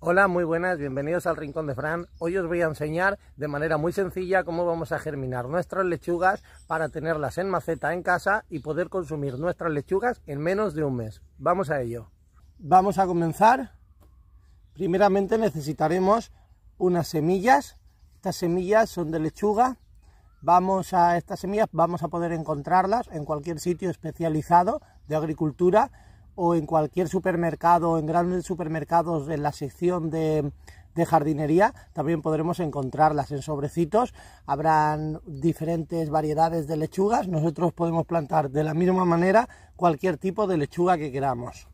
Hola, muy buenas, bienvenidos al Rincón de Fran. Hoy os voy a enseñar de manera muy sencilla cómo vamos a germinar nuestras lechugas para tenerlas en maceta en casa y poder consumir nuestras lechugas en menos de un mes. Vamos a ello. Vamos a comenzar. Primeramente necesitaremos unas semillas. Estas semillas son de lechuga. Vamos a estas semillas vamos a poder encontrarlas en cualquier sitio especializado de agricultura o en cualquier supermercado, en grandes supermercados, en la sección de, jardinería, también podremos encontrarlas en sobrecitos. Habrán diferentes variedades de lechugas. Nosotros podemos plantar de la misma manera cualquier tipo de lechuga que queramos.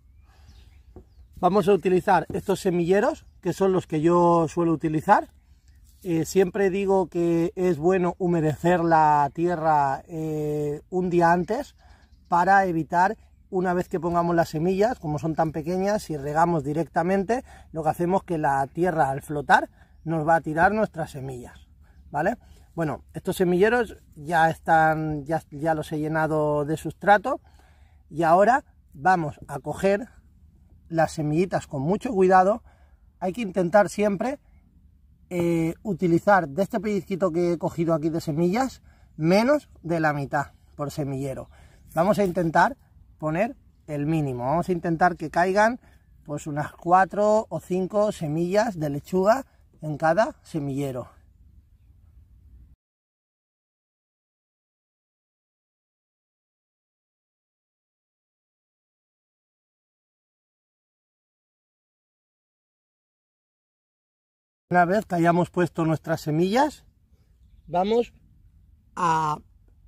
Vamos a utilizar estos semilleros, que son los que yo suelo utilizar. Eh, siempre digo que es bueno humedecer la tierra eh, un día antes para evitar una vez que pongamos las semillas, como son tan pequeñas, y regamos directamente, lo que hacemos es que la tierra al flotar nos va a tirar nuestras semillas, ¿vale? Bueno, estos semilleros ya están, ya, los he llenado de sustrato y ahora vamos a coger las semillitas con mucho cuidado. Hay que intentar siempre eh, utilizar de este pellizquito que he cogido aquí de semillas menos de la mitad por semillero. Vamos a intentar poner el mínimo. Vamos a intentar que caigan pues unas cuatro o 5 semillas de lechuga en cada semillero. Una vez que hayamos puesto nuestras semillas, vamos a,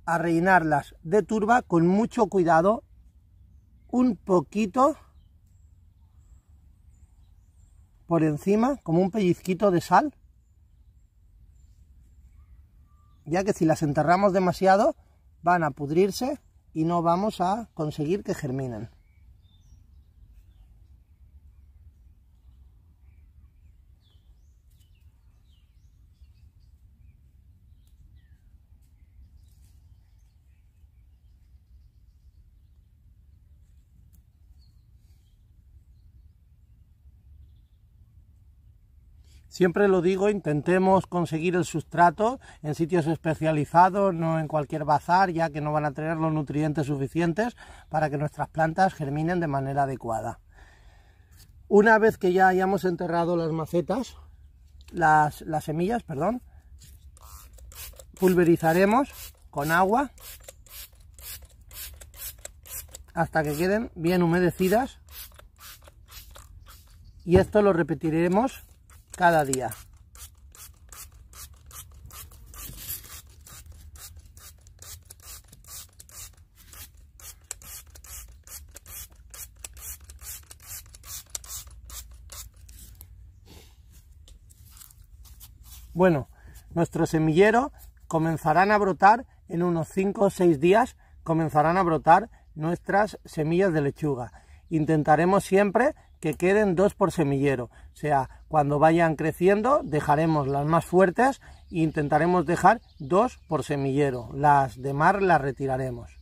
a rellenarlas de turba con mucho cuidado un poquito por encima, como un pellizquito de sal. Ya que si las enterramos demasiado, van a pudrirse y no vamos a conseguir que germinen. Siempre lo digo, intentemos conseguir el sustrato en sitios especializados, no en cualquier bazar, ya que no van a tener los nutrientes suficientes para que nuestras plantas germinen de manera adecuada. Una vez que ya hayamos enterrado las macetas, las, las semillas, perdón, pulverizaremos con agua hasta que queden bien humedecidas y esto lo repetiremos cada día. Bueno, nuestro semillero comenzarán a brotar en unos 5 o 6 días, comenzarán a brotar nuestras semillas de lechuga. Intentaremos siempre que queden dos por semillero. O sea, cuando vayan creciendo dejaremos las más fuertes e intentaremos dejar dos por semillero. Las de mar las retiraremos.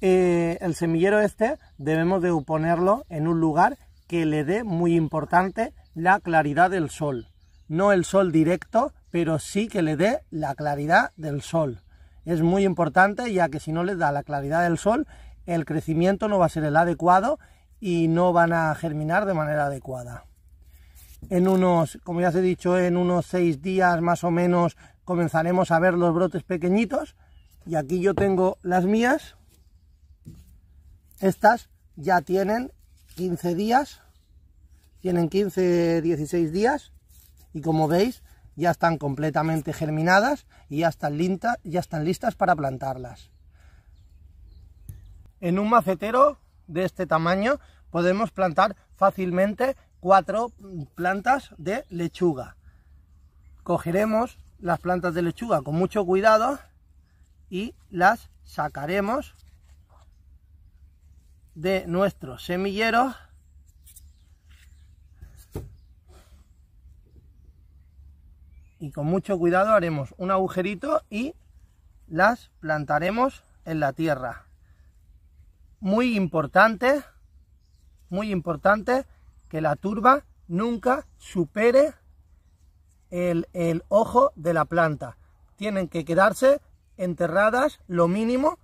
Eh, el semillero este debemos de ponerlo en un lugar que le dé muy importante la claridad del sol. No el sol directo, pero sí que le dé la claridad del sol. Es muy importante ya que si no le da la claridad del sol, el crecimiento no va a ser el adecuado y no van a germinar de manera adecuada. En unos, como ya os he dicho, en unos seis días más o menos comenzaremos a ver los brotes pequeñitos. Y aquí yo tengo las mías. Estas ya tienen 15 días. Tienen 15, 16 días. Y como veis, ya están completamente germinadas y ya están, ya están listas para plantarlas. En un macetero de este tamaño podemos plantar fácilmente cuatro plantas de lechuga. Cogeremos las plantas de lechuga con mucho cuidado y las sacaremos de nuestro semillero y con mucho cuidado haremos un agujerito y las plantaremos en la tierra muy importante, muy importante, que la turba nunca supere el, el ojo de la planta. Tienen que quedarse enterradas lo mínimo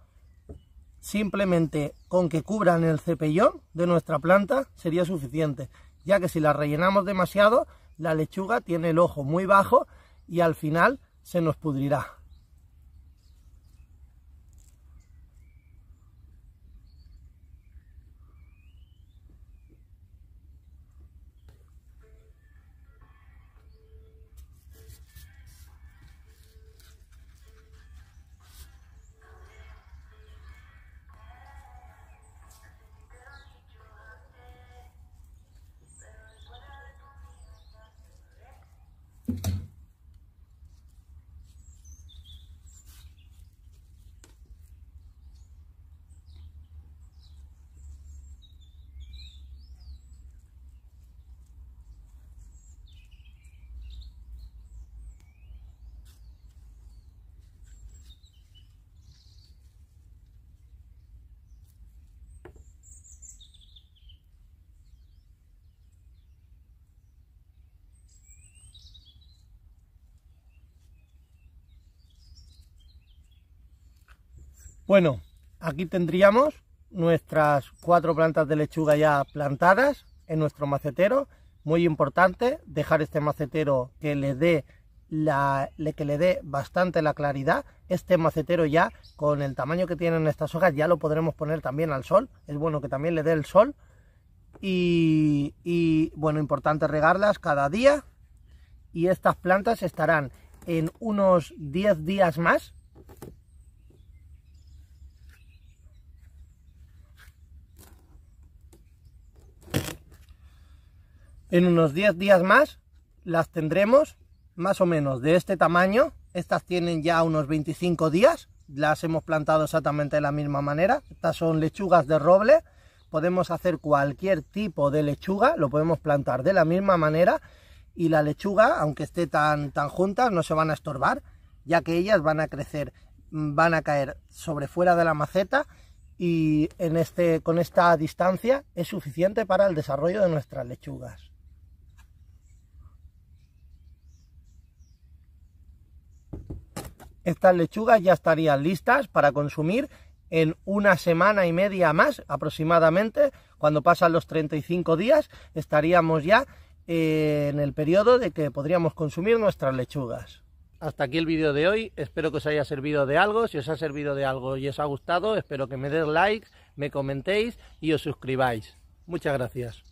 simplemente con que cubran el cepellón de nuestra planta sería suficiente, ya que si la rellenamos demasiado, la lechuga tiene el ojo muy bajo y al final se nos pudrirá. Bueno, aquí tendríamos nuestras cuatro plantas de lechuga ya plantadas en nuestro macetero. Muy importante dejar este macetero que le dé que le dé bastante la claridad. Este macetero ya, con el tamaño que tienen estas hojas, ya lo podremos poner también al sol. Es bueno que también le dé el sol. Y, y bueno, importante regarlas cada día. Y estas plantas estarán en unos 10 días más En unos 10 días más las tendremos más o menos de este tamaño. Estas tienen ya unos 25 días. Las hemos plantado exactamente de la misma manera. Estas son lechugas de roble. Podemos hacer cualquier tipo de lechuga. Lo podemos plantar de la misma manera. Y la lechuga, aunque esté tan, tan juntas, no se van a estorbar. Ya que ellas van a crecer, van a caer sobre fuera de la maceta. Y en este, con esta distancia es suficiente para el desarrollo de nuestras lechugas. Estas lechugas ya estarían listas para consumir en una semana y media más aproximadamente. Cuando pasan los 35 días estaríamos ya eh, en el periodo de que podríamos consumir nuestras lechugas. Hasta aquí el vídeo de hoy, espero que os haya servido de algo, si os ha servido de algo y os ha gustado, espero que me des like, me comentéis y os suscribáis. Muchas gracias.